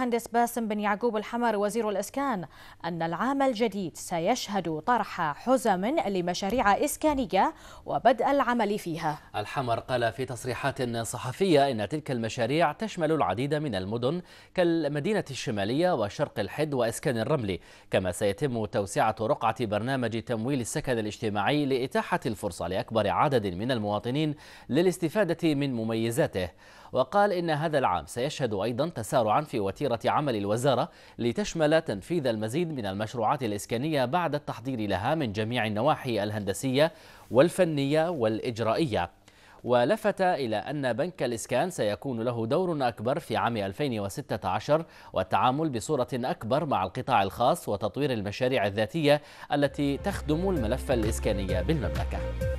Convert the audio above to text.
مهندس باسم بن يعقوب الحمر وزير الإسكان أن العام الجديد سيشهد طرح حزم لمشاريع إسكانية وبدء العمل فيها الحمر قال في تصريحات صحفية أن تلك المشاريع تشمل العديد من المدن كالمدينة الشمالية وشرق الحد وإسكان الرملي كما سيتم توسعة رقعة برنامج تمويل السكن الاجتماعي لإتاحة الفرصة لأكبر عدد من المواطنين للاستفادة من مميزاته وقال إن هذا العام سيشهد أيضا تسارعا في وتيرة عمل الوزارة لتشمل تنفيذ المزيد من المشروعات الإسكانية بعد التحضير لها من جميع النواحي الهندسية والفنية والإجرائية ولفت إلى أن بنك الإسكان سيكون له دور أكبر في عام 2016 والتعامل بصورة أكبر مع القطاع الخاص وتطوير المشاريع الذاتية التي تخدم الملف الإسكاني بالمملكة